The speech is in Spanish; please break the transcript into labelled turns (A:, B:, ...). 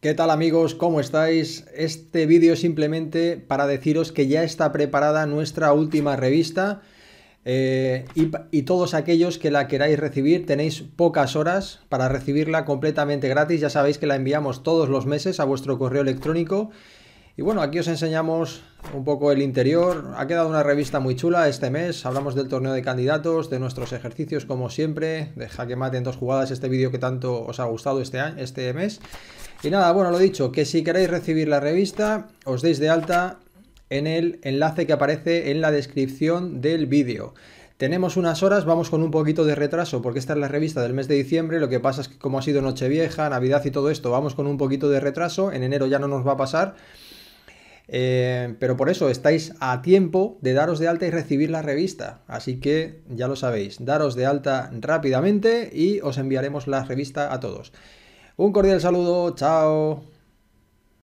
A: ¿Qué tal amigos? ¿Cómo estáis? Este vídeo simplemente para deciros que ya está preparada nuestra última revista eh, y, todos aquellos que la queráis recibir tenéis pocas horas para recibirla completamente gratis. Ya sabéis que la enviamos todos los meses a vuestro correo electrónico y bueno, aquí os enseñamos un poco el interior. Ha quedado una revista muy chula este mes. Hablamos del torneo de candidatos, de nuestros ejercicios como siempre, Deja que mate en dos jugadas, este vídeo que tanto os ha gustado este, este mes. Y nada, bueno, lo dicho, que si queréis recibir la revista, os deis de alta en el enlace que aparece en la descripción del vídeo. Tenemos unas horas, vamos con un poquito de retraso porque esta es la revista del mes de diciembre, lo que pasa es que como ha sido Nochevieja, Navidad y todo esto, vamos con un poquito de retraso, en enero ya no nos va a pasar, eh, pero por eso estáis a tiempo de daros de alta y recibir la revista. Así que ya lo sabéis, daros de alta rápidamente y os enviaremos la revista a todos. Un cordial saludo, chao.